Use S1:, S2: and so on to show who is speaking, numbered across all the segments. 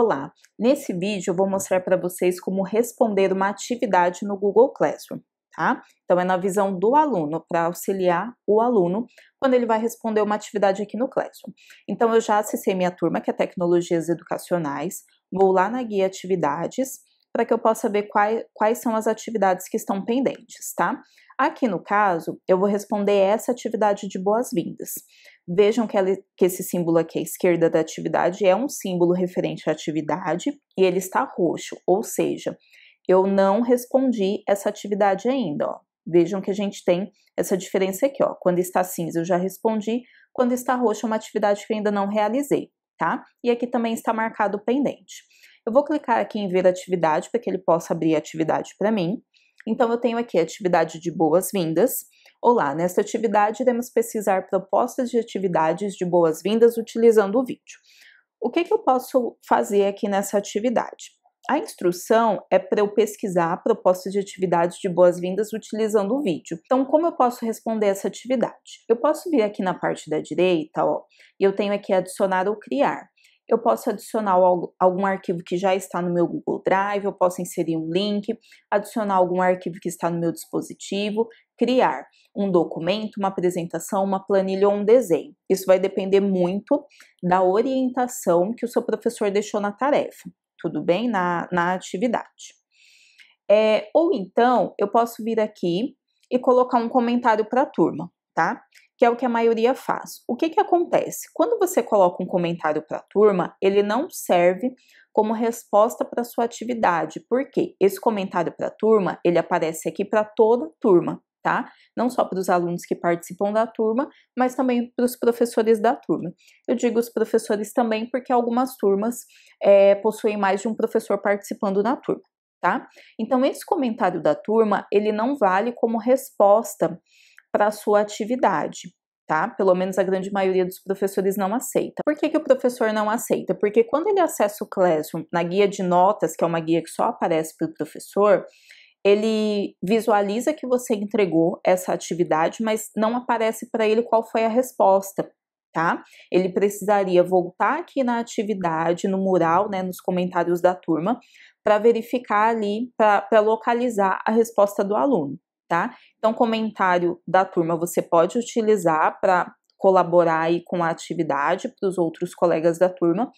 S1: Olá! Nesse vídeo eu vou mostrar para vocês como responder uma atividade no Google Classroom, tá? Então é na visão do aluno, para auxiliar o aluno quando ele vai responder uma atividade aqui no Classroom. Então eu já acessei minha turma, que é Tecnologias Educacionais, vou lá na guia Atividades, para que eu possa ver quais, quais são as atividades que estão pendentes, tá? Aqui no caso, eu vou responder essa atividade de boas-vindas. Vejam que, ela, que esse símbolo aqui à esquerda da atividade é um símbolo referente à atividade e ele está roxo, ou seja, eu não respondi essa atividade ainda, ó. Vejam que a gente tem essa diferença aqui, ó. Quando está cinza eu já respondi, quando está roxo é uma atividade que eu ainda não realizei, tá? E aqui também está marcado pendente. Eu vou clicar aqui em ver atividade para que ele possa abrir a atividade para mim. Então eu tenho aqui a atividade de boas-vindas Olá, nesta atividade iremos pesquisar propostas de atividades de boas-vindas utilizando o vídeo. O que, que eu posso fazer aqui nessa atividade? A instrução é para eu pesquisar a proposta de atividades de boas-vindas utilizando o vídeo. Então, como eu posso responder essa atividade? Eu posso vir aqui na parte da direita, ó, e eu tenho aqui adicionar ou criar eu posso adicionar algum arquivo que já está no meu Google Drive, eu posso inserir um link, adicionar algum arquivo que está no meu dispositivo, criar um documento, uma apresentação, uma planilha ou um desenho. Isso vai depender muito da orientação que o seu professor deixou na tarefa, tudo bem? Na, na atividade. É, ou então, eu posso vir aqui e colocar um comentário para a turma, tá? que é o que a maioria faz. O que, que acontece? Quando você coloca um comentário para a turma, ele não serve como resposta para sua atividade, Por quê? esse comentário para a turma, ele aparece aqui para toda a turma, tá? Não só para os alunos que participam da turma, mas também para os professores da turma. Eu digo os professores também porque algumas turmas é, possuem mais de um professor participando na turma, tá? Então, esse comentário da turma, ele não vale como resposta para a sua atividade tá? Pelo menos a grande maioria dos professores não aceita. Por que, que o professor não aceita? Porque quando ele acessa o Classroom na guia de notas, que é uma guia que só aparece para o professor, ele visualiza que você entregou essa atividade, mas não aparece para ele qual foi a resposta. Tá? Ele precisaria voltar aqui na atividade, no mural, né, nos comentários da turma, para verificar ali, para localizar a resposta do aluno tá? Então, comentário da turma você pode utilizar para colaborar aí com a atividade para os outros colegas da turma,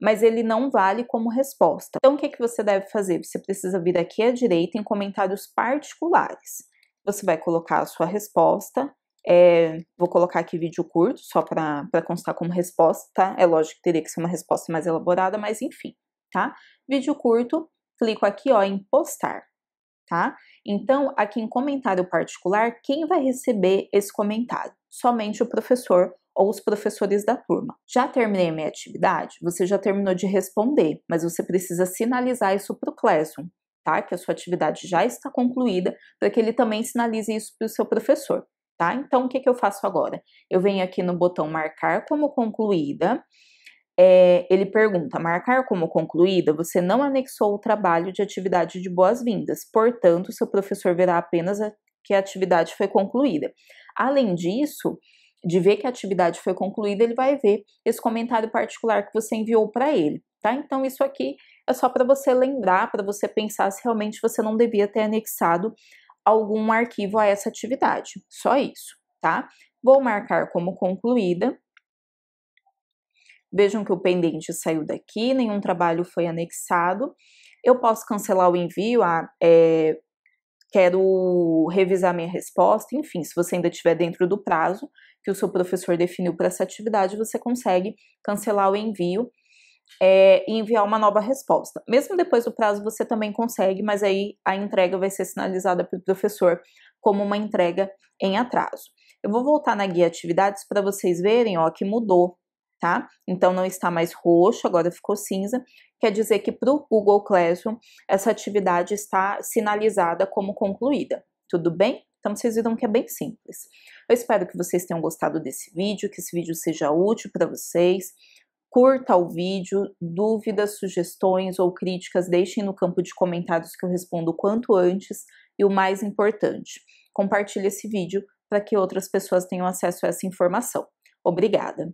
S1: mas ele não vale como resposta. Então, o que, é que você deve fazer? Você precisa vir aqui à direita em comentários particulares. Você vai colocar a sua resposta. É, vou colocar aqui vídeo curto, só para constar como resposta, tá? É lógico que teria que ser uma resposta mais elaborada, mas enfim, tá? Vídeo curto, clico aqui ó, em postar tá? Então, aqui em comentário particular, quem vai receber esse comentário? Somente o professor ou os professores da turma. Já terminei a minha atividade? Você já terminou de responder, mas você precisa sinalizar isso para o Classroom, tá? Que a sua atividade já está concluída, para que ele também sinalize isso para o seu professor, tá? Então, o que, que eu faço agora? Eu venho aqui no botão marcar como concluída é, ele pergunta: marcar como concluída, você não anexou o trabalho de atividade de boas-vindas, portanto, seu professor verá apenas a, que a atividade foi concluída. Além disso, de ver que a atividade foi concluída, ele vai ver esse comentário particular que você enviou para ele, tá? Então, isso aqui é só para você lembrar, para você pensar se realmente você não devia ter anexado algum arquivo a essa atividade. Só isso, tá? Vou marcar como concluída Vejam que o pendente saiu daqui, nenhum trabalho foi anexado. Eu posso cancelar o envio, ah, é, quero revisar minha resposta, enfim, se você ainda estiver dentro do prazo que o seu professor definiu para essa atividade, você consegue cancelar o envio é, e enviar uma nova resposta. Mesmo depois do prazo, você também consegue, mas aí a entrega vai ser sinalizada para o professor como uma entrega em atraso. Eu vou voltar na guia atividades para vocês verem ó, que mudou tá? Então não está mais roxo, agora ficou cinza. Quer dizer que para o Google Classroom essa atividade está sinalizada como concluída. Tudo bem? Então vocês viram que é bem simples. Eu espero que vocês tenham gostado desse vídeo, que esse vídeo seja útil para vocês. Curta o vídeo, dúvidas, sugestões ou críticas deixem no campo de comentários que eu respondo o quanto antes. E o mais importante, compartilhe esse vídeo para que outras pessoas tenham acesso a essa informação. Obrigada.